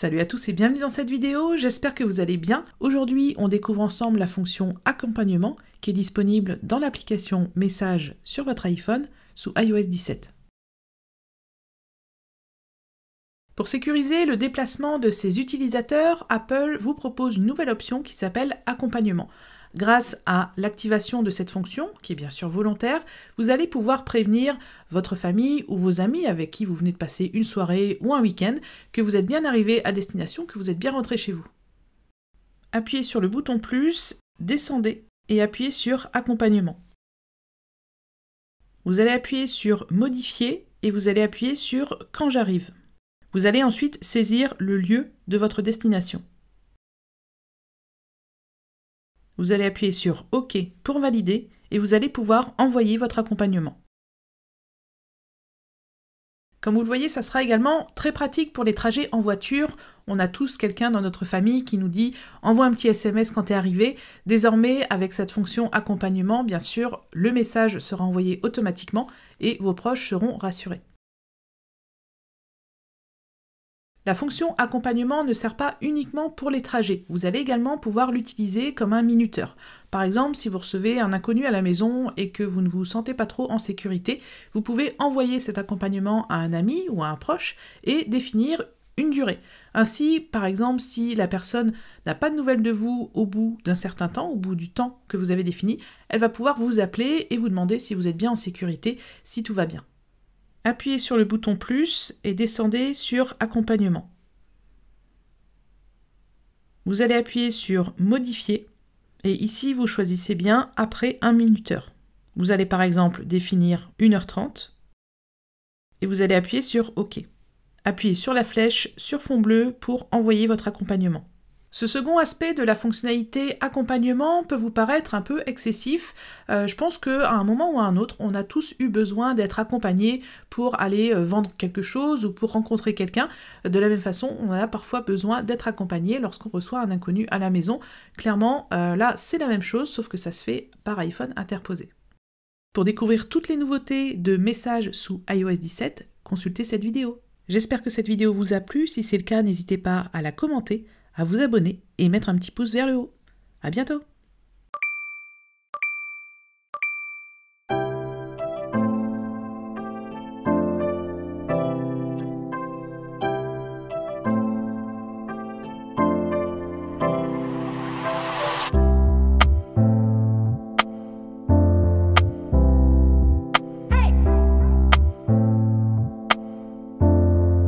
Salut à tous et bienvenue dans cette vidéo, j'espère que vous allez bien. Aujourd'hui, on découvre ensemble la fonction accompagnement qui est disponible dans l'application Message sur votre iPhone sous iOS 17. Pour sécuriser le déplacement de ses utilisateurs, Apple vous propose une nouvelle option qui s'appelle accompagnement. Grâce à l'activation de cette fonction, qui est bien sûr volontaire, vous allez pouvoir prévenir votre famille ou vos amis avec qui vous venez de passer une soirée ou un week-end que vous êtes bien arrivé à destination, que vous êtes bien rentré chez vous. Appuyez sur le bouton plus, descendez et appuyez sur accompagnement. Vous allez appuyer sur modifier et vous allez appuyer sur quand j'arrive. Vous allez ensuite saisir le lieu de votre destination. Vous allez appuyer sur OK pour valider et vous allez pouvoir envoyer votre accompagnement. Comme vous le voyez, ça sera également très pratique pour les trajets en voiture. On a tous quelqu'un dans notre famille qui nous dit envoie un petit SMS quand tu es arrivé. Désormais, avec cette fonction accompagnement, bien sûr, le message sera envoyé automatiquement et vos proches seront rassurés. La fonction accompagnement ne sert pas uniquement pour les trajets, vous allez également pouvoir l'utiliser comme un minuteur. Par exemple, si vous recevez un inconnu à la maison et que vous ne vous sentez pas trop en sécurité, vous pouvez envoyer cet accompagnement à un ami ou à un proche et définir une durée. Ainsi, par exemple, si la personne n'a pas de nouvelles de vous au bout d'un certain temps, au bout du temps que vous avez défini, elle va pouvoir vous appeler et vous demander si vous êtes bien en sécurité, si tout va bien appuyez sur le bouton plus et descendez sur accompagnement. Vous allez appuyer sur modifier et ici vous choisissez bien après un minuteur. Vous allez par exemple définir 1h30 et vous allez appuyer sur OK. Appuyez sur la flèche sur fond bleu pour envoyer votre accompagnement. Ce second aspect de la fonctionnalité accompagnement peut vous paraître un peu excessif. Euh, je pense qu'à un moment ou à un autre, on a tous eu besoin d'être accompagnés pour aller euh, vendre quelque chose ou pour rencontrer quelqu'un. De la même façon, on a parfois besoin d'être accompagné lorsqu'on reçoit un inconnu à la maison. Clairement, euh, là, c'est la même chose, sauf que ça se fait par iPhone interposé. Pour découvrir toutes les nouveautés de messages sous iOS 17, consultez cette vidéo. J'espère que cette vidéo vous a plu. Si c'est le cas, n'hésitez pas à la commenter à vous abonner et mettre un petit pouce vers le haut. À bientôt!